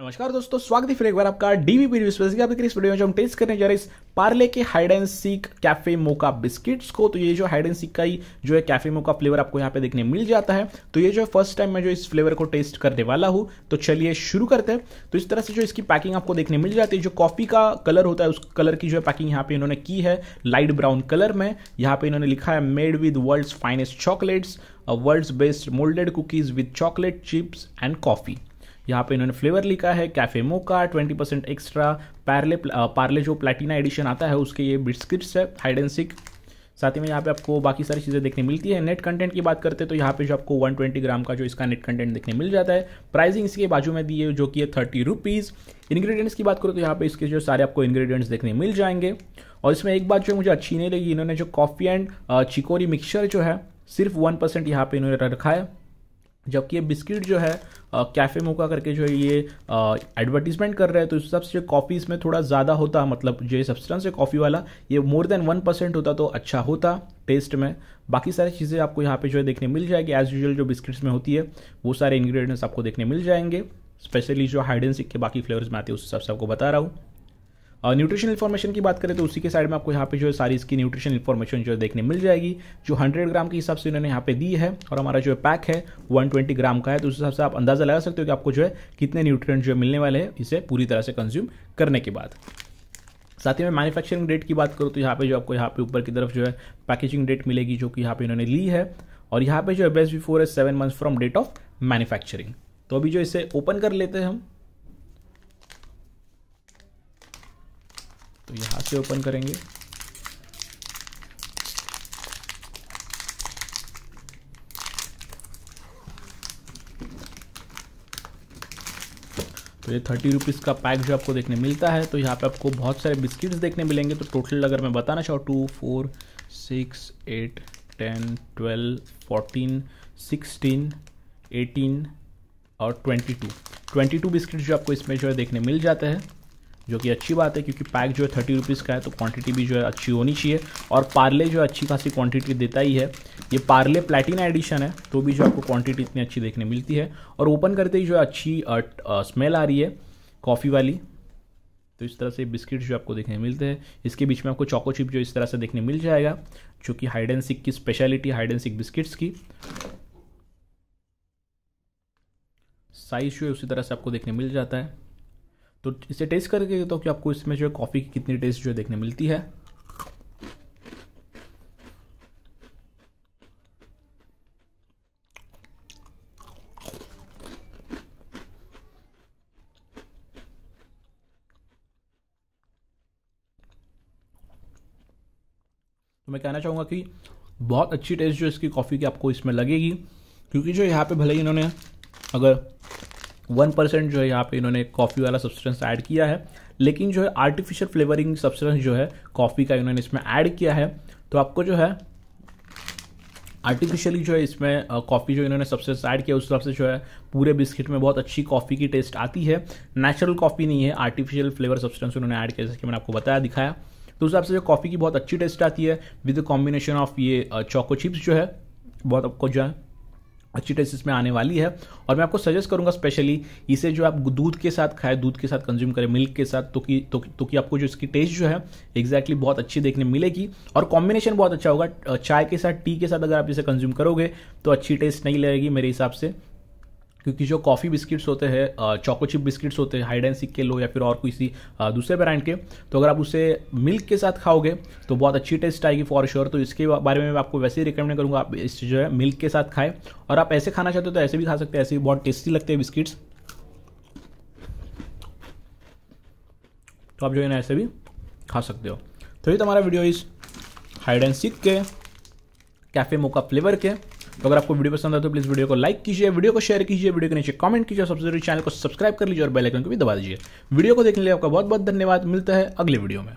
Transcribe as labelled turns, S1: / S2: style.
S1: नमस्कार दोस्तों स्वागत है फिर एक बार आपका डीवी पी न्यूज की आपके इस वीडियो में जो हम टेस्ट करने जा रहे हैं इस पार्ले के hide and seek cafe mocha biscuits को तो ये जो हाइड एंड सीक का ही जो है कैफे मोका फ्लेवर आपको यहाँ पे देखने मिल जाता है तो ये जो है फर्स्ट टाइम मैं जो इस फ्लेवर को टेस्ट करने वाला हूँ तो चलिए शुरू करते हैं तो इस तरह से जो इसकी पैकिंग आपको देखने मिल जाती है जो कॉफी का कलर होता है उस कलर की जो है पैकिंग यहाँ पे इन्होंने की है लाइट ब्राउन कलर में यहाँ पे इन्होंने लिखा है made with world finest chocolates world best moulded cookies with chocolate chips and coffee यहाँ पे इन्होंने फ्लेवर लिखा है cafe mocha twenty percent extra Parle Parle जो प्लेटिना एडिशन आता है उसके ये बिस्किट्स है हाइड एंड सिक साथ ही में यहाँ पे आपको बाकी सारी चीज़ें देखने मिलती है नेट कंटेंट की बात करते हैं तो यहाँ पे जो आपको 120 ग्राम का जो इसका नेट कंटेंट देखने मिल जाता है प्राइसिंग इसके बाजू में दी है जो कि है थर्टी रुपीज़ इंग्रेडिएंट्स की बात करो तो यहाँ पे इसके जो सारे आपको इंग्रेडिएंट्स देखने मिल जाएंगे और इसमें एक बात जो मुझे अच्छी नहीं लगी इन्होंने जो कॉफ़ी एंड चिकोरी मिक्सचर जो है सिर्फ वन परसेंट यहाँ पे इन्होंने रखा है जबकि ये बिस्किट जो है कैफ़े मोका करके जो है ये एडवर्टीजमेंट कर रहे हैं तो इस हिसाब से कॉफ़ी इसमें थोड़ा ज़्यादा होता मतलब जो ये सब्सटेंस है कॉफ़ी वाला ये मोर देन वन परसेंट होता तो अच्छा होता टेस्ट में बाकी सारी चीज़ें आपको यहाँ पे जो है देखने मिल जाएगी एज़ यूजल जो बिस्किट्स में होती है वो सारे इन्ग्रीडियंट्स आपको देखने मिल जाएंगे स्पेशली जो हाइड एंड सिक के बाकी फ्लेवर्स में आते हैं उस हिसाब से आपको बता रहा हूँ न्यूट्रिशन uh, इन्फॉर्मेशन की बात करें तो उसी के साइड में आपको यहाँ पे जो है सारी इसकी न्यूट्रिशन इन्फॉर्मेशन जो है देखने मिल जाएगी जो 100 ग्राम के हिसाब से इन्होंने यहाँ पे दी है और हमारा जो है पैक है 120 ग्राम का है तो उस हिसाब से आप अंदाज़ा लगा सकते हो कि आपको जो है कितने न्यूट्रिएंट जो है मिलने वाले हैं इसे पूरी तरह से कंज्यूम करने के बाद साथ ही में मैन्युफैक्चरिंग डेट की बात करूँ तो यहाँ पे जो आपको यहाँ पे ऊपर की तरफ जो है पैकेजिंग डेट मिलेगी जो कि यहाँ पे इन्होंने ली है और यहाँ पे जो है बेस्ट बिफोर है seven months from date of manufacturing तो अभी जो इसे ओपन कर लेते हैं हम इसे ओपन करेंगे तो ये थर्टी रुपीज़ का पैक जो आपको देखने मिलता है तो यहाँ पे आपको बहुत सारे बिस्किट्स देखने मिलेंगे तो टोटल अगर मैं बताना चाहूँ two four six eight ten twelve fourteen sixteen eighteen और twenty two twenty two biscuit जो आपको इसमें जो है देखने मिल जाते हैं जो कि अच्छी बात है क्योंकि पैक जो है थर्टी रुपीज़ का है तो क्वांटिटी भी जो है अच्छी होनी चाहिए और पार्ले जो है अच्छी खासी क्वांटिटी देता ही है ये पार्ले प्लेटिना एडिशन है तो भी जो आपको क्वांटिटी इतनी अच्छी देखने मिलती है और ओपन करते ही जो है अच्छी स्मेल आ रही है कॉफ़ी वाली तो इस तरह से बिस्किट जो आपको देखने मिलते हैं इसके बीच में आपको चॉको चिप जो इस तरह से देखने मिल जाएगा जो कि हाइड एंड सिक की speciality hide and seek biscuits की साइज जो है उसी तरह से आपको देखने मिल जाता है तो इसे टेस्ट करके तो कि आपको इसमें जो है कॉफ़ी की कितनी टेस्ट जो है देखने मिलती है तो मैं कहना चाहूँगा कि बहुत अच्छी टेस्ट जो इसकी कॉफ़ी की आपको इसमें लगेगी क्योंकि जो यहाँ पे भले ही इन्होंने अगर वन परसेंट जो है यहाँ पे इन्होंने कॉफ़ी वाला सब्सटेंस ऐड किया है लेकिन जो है आर्टिफिशियल फ्लेवरिंग सब्सटेंस जो है कॉफ़ी का इन्होंने इसमें ऐड किया है तो आपको जो है आर्टिफिशियली जो है इसमें कॉफ़ी जो इन्होंने सबसे ऐड किया उस हिसाब से जो है पूरे बिस्किट में बहुत अच्छी कॉफ़ी की टेस्ट आती है नेचुरल कॉफ़ी नहीं है आर्टिफिशियल फ्लेवर सब्सटेंस उन्होंने ऐड किया जैसे कि मैंने आपको बताया दिखाया तो उस हिसाब से जो कॉफ़ी की बहुत अच्छी टेस्ट आती है विद कॉम्बिनेशन ऑफ ये चॉको चिप्स जो है बहुत आपको जो है अच्छी टेस्ट इसमें आने वाली है और मैं आपको सजेस्ट करूंगा स्पेशली इसे जो आप दूध के साथ खाए दूध के साथ कंज्यूम करें मिल्क के साथ तो कि तो, तो कि आपको जो इसकी टेस्ट जो है एग्जैक्टली exactly बहुत अच्छी देखने मिलेगी और कॉम्बिनेशन बहुत अच्छा होगा चाय के साथ टी के साथ अगर आप इसे कंज्यूम करोगे तो अच्छी टेस्ट नहीं लगेगी मेरे हिसाब से क्योंकि जो कॉफ़ी बिस्किट्स होते हैं चॉको चिप बिस्किट्स होते हैं हाइड एंड सिक के लो या फिर और किसी दूसरे ब्रांड के तो अगर आप उसे मिल्क के साथ खाओगे तो बहुत अच्छी टेस्ट आएगी फॉर श्योर तो इसके बारे में मैं आपको वैसे ही रिकमेंड करूँगा आप इस जो है मिल्क के साथ खाएँ और आप ऐसे खाना चाहते हो तो ऐसे भी खा सकते हैं ऐसे भी बहुत टेस्टी लगते हैं बिस्किट्स तो आप जो है ना ऐसे भी खा सकते हो तो ये तुम्हारा वीडियो इस हाइड एंड सिक के कैफ़े मोका फ्लेवर के तो अगर आपको वीडियो पसंद आए तो प्लीज़ वीडियो को लाइक कीजिए वीडियो को शेयर कीजिए वीडियो के नीचे कमेंट कीजिए सबसे जरूरी चैनल को सब्सक्राइब कर लीजिए और आइकन को भी दबा दीजिए वीडियो को देखने के लिए आपका बहुत बहुत धन्यवाद मिलता है अगले वीडियो में